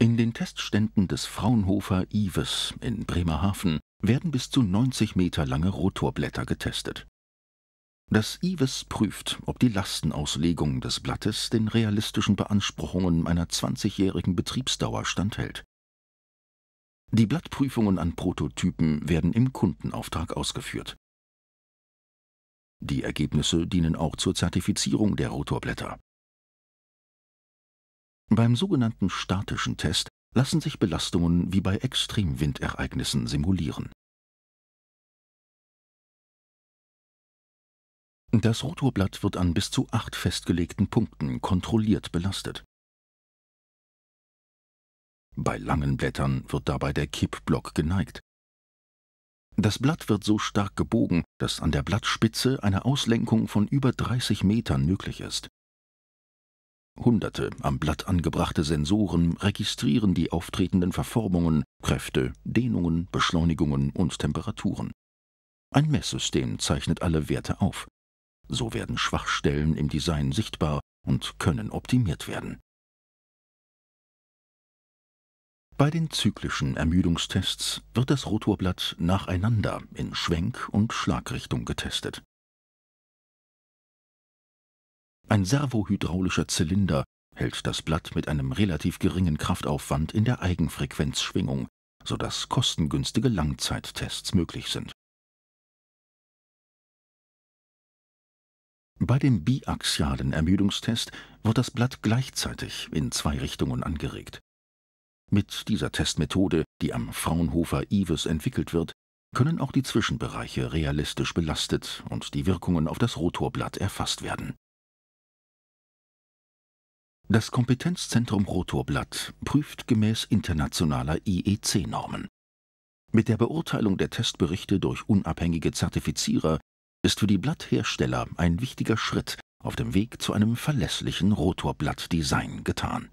In den Testständen des Fraunhofer Ives in Bremerhaven werden bis zu 90 Meter lange Rotorblätter getestet. Das Ives prüft, ob die Lastenauslegung des Blattes den realistischen Beanspruchungen einer 20-jährigen Betriebsdauer standhält. Die Blattprüfungen an Prototypen werden im Kundenauftrag ausgeführt. Die Ergebnisse dienen auch zur Zertifizierung der Rotorblätter. Beim sogenannten statischen Test lassen sich Belastungen wie bei Extremwindereignissen simulieren. Das Rotorblatt wird an bis zu acht festgelegten Punkten kontrolliert belastet. Bei langen Blättern wird dabei der Kippblock geneigt. Das Blatt wird so stark gebogen, dass an der Blattspitze eine Auslenkung von über 30 Metern möglich ist. Hunderte am Blatt angebrachte Sensoren registrieren die auftretenden Verformungen, Kräfte, Dehnungen, Beschleunigungen und Temperaturen. Ein Messsystem zeichnet alle Werte auf. So werden Schwachstellen im Design sichtbar und können optimiert werden. Bei den zyklischen Ermüdungstests wird das Rotorblatt nacheinander in Schwenk- und Schlagrichtung getestet. Ein servohydraulischer Zylinder hält das Blatt mit einem relativ geringen Kraftaufwand in der Eigenfrequenzschwingung, sodass kostengünstige Langzeittests möglich sind. Bei dem biaxialen Ermüdungstest wird das Blatt gleichzeitig in zwei Richtungen angeregt. Mit dieser Testmethode, die am Fraunhofer IVES entwickelt wird, können auch die Zwischenbereiche realistisch belastet und die Wirkungen auf das Rotorblatt erfasst werden das Kompetenzzentrum Rotorblatt prüft gemäß internationaler IEC-Normen. Mit der Beurteilung der Testberichte durch unabhängige Zertifizierer ist für die Blatthersteller ein wichtiger Schritt auf dem Weg zu einem verlässlichen Rotorblattdesign getan.